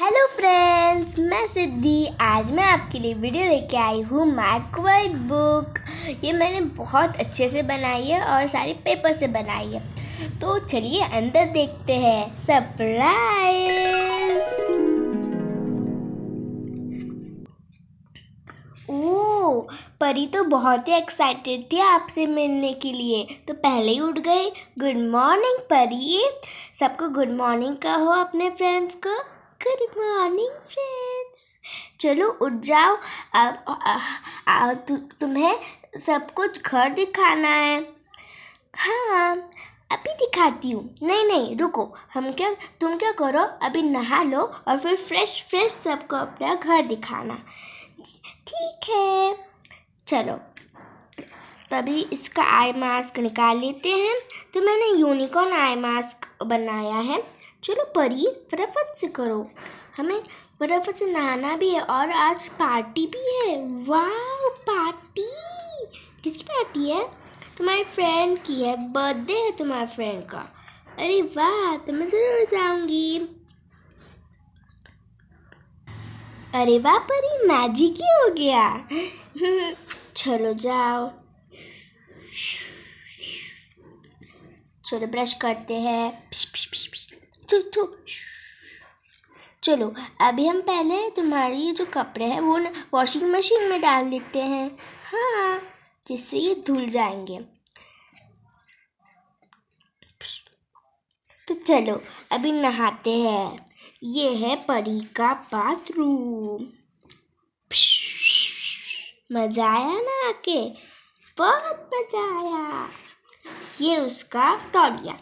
Hello friends मैं सिद्धि आज मैं आपके लिए वीडियो लेके आई हूँ मैकवाइट बुक ये मैंने बहुत अच्छे से बनाई है और सारे पेपर से बनाई है तो चलिए अंदर देखते हैं सरप्राइज ओ परी तो बहुत ही एक्साइटेड थी आपसे मिलने के लिए तो पहले ही उठ गई गुड मॉर्निंग परी सबको गुड मॉर्निंग कहो अपने फ्रेंड्स को गुड मॉर्निंग फ्रेंड्स चलो उठ जाओ अब तु, तुम्हें सब कुछ घर दिखाना है हाँ अभी दिखाती हूँ नहीं नहीं रुको हम क्या तुम क्या करो अभी नहा लो और फिर फ्रेश फ्रेश सबको अपना घर दिखाना ठीक है चलो तभी इसका आई मास्क निकाल लेते हैं तो मैंने यूनिकॉर्न आई मास्क बनाया है चलो परी फटाफट से करो हमें फटाफट से नहाना भी है और आज पार्टी भी है वाह पार्टी किसकी पार्टी है तुम्हारे फ्रेंड की है बर्थडे है तुम्हारे फ्रेंड का अरे वाह तो मैं ज़रूर जाऊंगी अरे वाह परी मैजिक ही हो गया चलो जाओ चलो ब्रश करते हैं चु, तो, चु, तो, चलो अभी हम पहले तुम्हारी ये जो कपड़े हैं वो ना वॉशिंग मशीन में डाल देते हैं हाँ जिससे ये धुल जाएंगे तो चलो अभी नहाते हैं ये है परी का बाथरूम मज़ा आया ना आके बहुत मज़ा आया ये उसका टॉलिया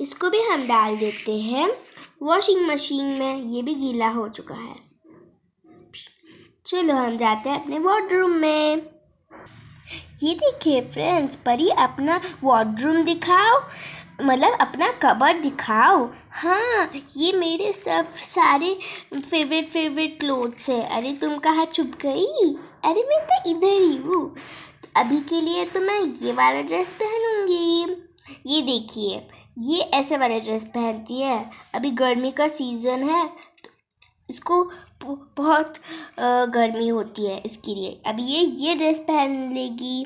इसको भी हम डाल देते हैं वॉशिंग मशीन में ये भी गीला हो चुका है चलो हम जाते हैं अपने वार्डरूम में ये देखिए फ्रेंड्स परी अपना वार्डरूम दिखाओ मतलब अपना कबर दिखाओ हाँ ये मेरे सब सारे फेवरेट फेवरेट क्लोथ्स है अरे तुम कहाँ छुप गई अरे मैं तो इधर ही हूँ अभी के लिए तो मैं ये वाला ड्रेस पहनूँगी ये देखिए ये ऐसे वाले ड्रेस पहनती है अभी गर्मी का सीज़न है तो इसको बहुत गर्मी होती है इसके लिए अभी ये ये ड्रेस पहन लेगी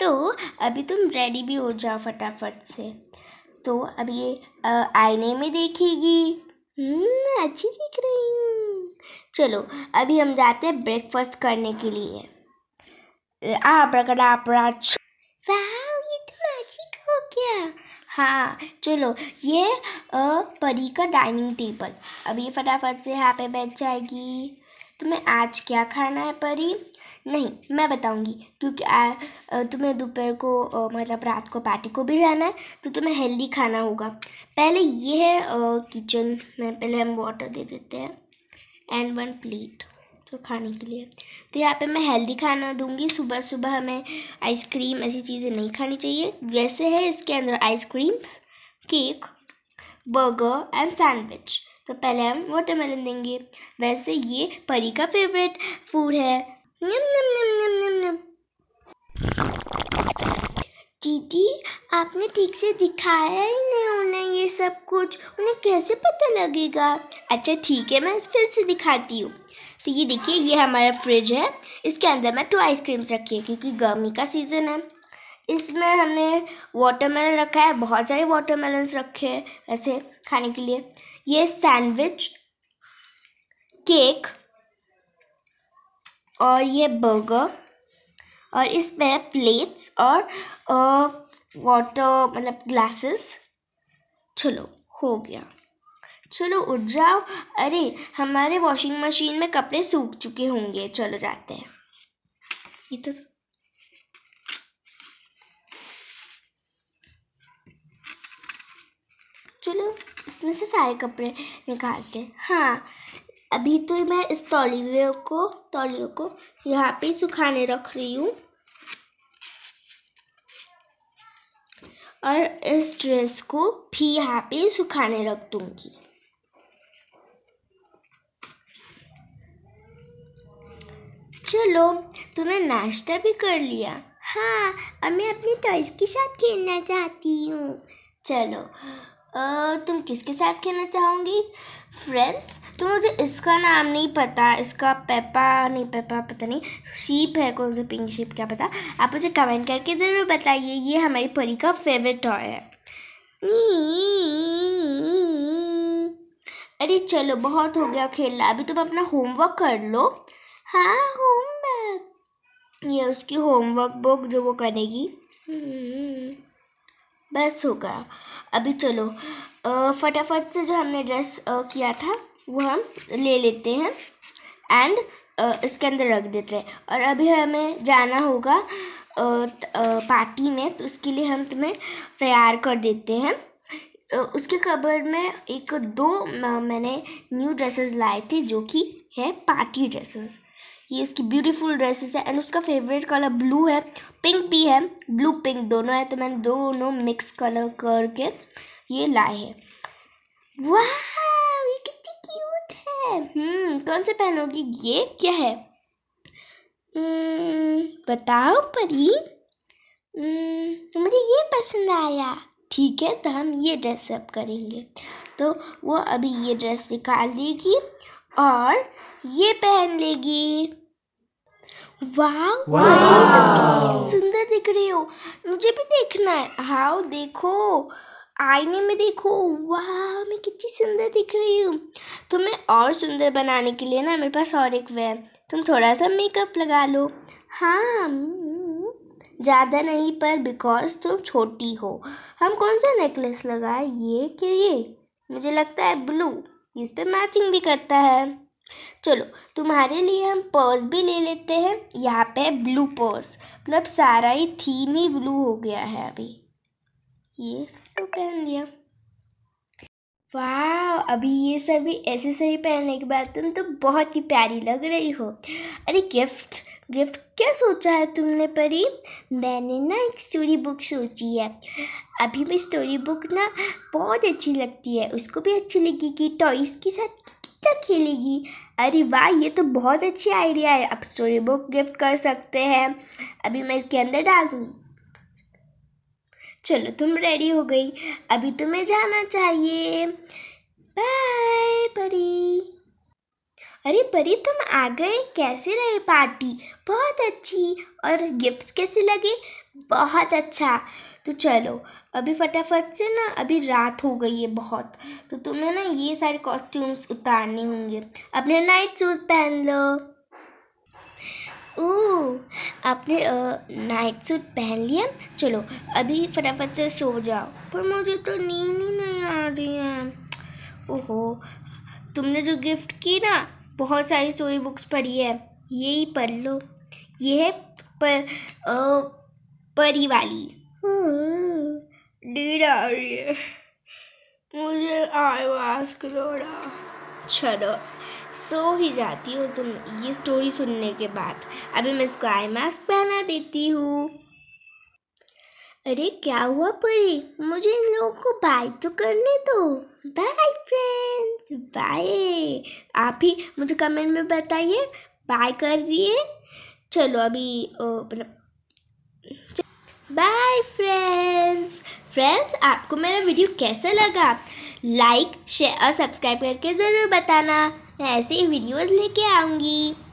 तो अभी तुम रेडी भी हो जाओ फटाफट से तो अब ये आईने में देखेगी हम्म, अच्छी दिख रही हूँ चलो अभी हम जाते हैं ब्रेकफास्ट करने के लिए आप पकड़ा आप हाँ चलो ये परी का डाइनिंग टेबल अब ये फटाफट से यहाँ पे बैठ जाएगी तुम्हें आज क्या खाना है परी नहीं मैं बताऊंगी क्योंकि आ, तुम्हें दोपहर को मतलब रात को पार्टी को भी जाना है तो तुम्हें हेल्दी खाना होगा पहले ये है किचन में पहले हम वाटर दे देते हैं एंड वन प्लेट तो खाने के लिए तो यहाँ पे मैं हेल्दी खाना दूंगी सुबह सुबह हमें आइसक्रीम ऐसी चीज़ें नहीं खानी चाहिए वैसे है इसके अंदर ice creams cake burger and sandwich तो पहले हम वाटरमेलन देंगे वैसे ये परी का फेवरेट फूड है नम नम नम नम नम नम दीदी आपने ठीक से दिखाया ही नहीं उन्हें ये सब कुछ उन्हें कैसे पता लगेगा अच्छा ठीक है मैं फिर से दिखाती हूँ तो ये देखिए ये हमारा फ्रिज है इसके अंदर मैं टू आइसक्रीम्स रखी है क्योंकि गर्मी का सीज़न है इसमें हमने वाटरमेलन रखा है बहुत सारे वाटरमेलन रखे हैं ऐसे खाने के लिए ये सैंडविच केक और ये बर्गर और इसमें प्लेट्स और वाटर मतलब ग्लासेस चलो हो गया चलो उठ जाओ अरे हमारे वॉशिंग मशीन में कपड़े सूख चुके होंगे चलो जाते हैं ये तो चलो इसमें से सारे कपड़े निकालते हैं हाँ अभी तो मैं इस तौलियों को तौलियों को यहाँ पे सुखाने रख रही हूँ और इस ड्रेस को भी यहाँ पे सुखाने रख दूँगी चलो तुमने नाश्ता भी कर लिया हाँ अब मैं अपने टॉयज़ के साथ खेलना चाहती हूँ चलो आ, तुम किसके साथ खेलना चाहोगी फ्रेंड्स तो मुझे इसका नाम नहीं पता इसका पेपा नहीं पेपा पता नहीं शीप है कौन सा पिंक शीप क्या पता आप मुझे कमेंट करके ज़रूर बताइए ये हमारी परी का फेवरेट टॉय है अरे चलो बहुत हो गया खेलना अभी तुम अपना होमवर्क कर लो हाँ होमवर्क ये उसकी होमवर्क बुक जो वो करेगी हम्म। बस होगा अभी चलो फटाफट से जो हमने ड्रेस किया था वो हम ले लेते हैं एंड इसके अंदर रख देते हैं और अभी हमें जाना होगा पार्टी में तो उसके लिए हम तुम्हें तैयार कर देते हैं उसके कबर में एक दो मैंने न्यू ड्रेसेस लाए थे जो कि है पार्टी ड्रेसेस ये इसकी ब्यूटीफुल ड्रेसेस है एंड उसका फेवरेट कलर ब्लू है पिंक भी है ब्लू पिंक दोनों है तो मैंने दोनों मिक्स कलर करके ये लाए हैं वाह ये कितनी क्यूट है हम्म कौन से पहनोगी ये क्या है हम्म, बताओ परी हम्म, मुझे ये पसंद आया ठीक है तो हम ये ड्रेस अप करेंगे तो वो अभी ये ड्रेस निकाल देगी और ये पहन लेगी वाओ तो सुंदर दिख रहे हो मुझे भी देखना है हाउ देखो आईने में देखो वाह मैं कितनी सुंदर दिख रही हूँ तुम्हें और सुंदर बनाने के लिए ना मेरे पास और एक वे तुम थोड़ा सा मेकअप लगा लो हाँ हम्म। ज़्यादा नहीं पर बिकॉज तुम छोटी हो हम कौन सा नेकलेस लगाए ये क्या ये मुझे लगता है ब्लू इस पर मैचिंग भी करता है चलो तुम्हारे लिए हम पर्स भी ले लेते हैं यहाँ पे ब्लू पर्स मतलब सारा ही थीम ही ब्लू हो गया है अभी ये तो पहन लिया वाह अभी ये सभी एसेसरी पहनने के बाद तुम तो बहुत ही प्यारी लग रही हो अरे गिफ्ट गिफ्ट क्या सोचा है तुमने परी मैंने ना एक स्टोरी बुक सोची है अभी भी स्टोरी बुक ना बहुत अच्छी लगती है उसको भी अच्छी लगेगी टॉयज़ के साथ तक खेलेगी अरे वाह ये तो बहुत अच्छी आइडिया है आप स्टोरी बुक गिफ्ट कर सकते हैं अभी मैं इसके अंदर डाल दूँगी चलो तुम रेडी हो गई अभी तुम्हें जाना चाहिए बाय परी अरे परी तुम आ गए कैसे रहे पार्टी बहुत अच्छी और गिफ्ट्स कैसे लगे बहुत अच्छा तो चलो अभी फटाफट से ना अभी रात हो गई है बहुत तो तुम्हें ना ये सारे कॉस्ट्यूम्स उतारने होंगे अपने नाइट सूट पहन लो ओ आपने नाइट सूट पहन लिया चलो अभी फटाफट से सो जाओ पर मुझे तो नींद ही नहीं आ रही है ओहो तुमने जो गिफ्ट की ना बहुत सारी स्टोरी बुक्स पढ़ी है यही पढ़ लो ये है पर आ, परी वाली नींद आ रही है मुझे आए मास्क चलो सो ही जाती हो तुम ये स्टोरी सुनने के बाद अभी मैं इसको आई मास्क पहना देती हूँ अरे क्या हुआ परी मुझे इन लोगों को बाय तो करने दो बाय फ्रेंड्स बाय आप ही मुझे कमेंट में बताइए बाय कर दिए चलो अभी मतलब बाय फ्रेंड्स फ्रेंड्स आपको मेरा वीडियो कैसा लगा लाइक शेयर और सब्सक्राइब करके ज़रूर बताना मैं ऐसे ही वीडियोज़ लेके आऊँगी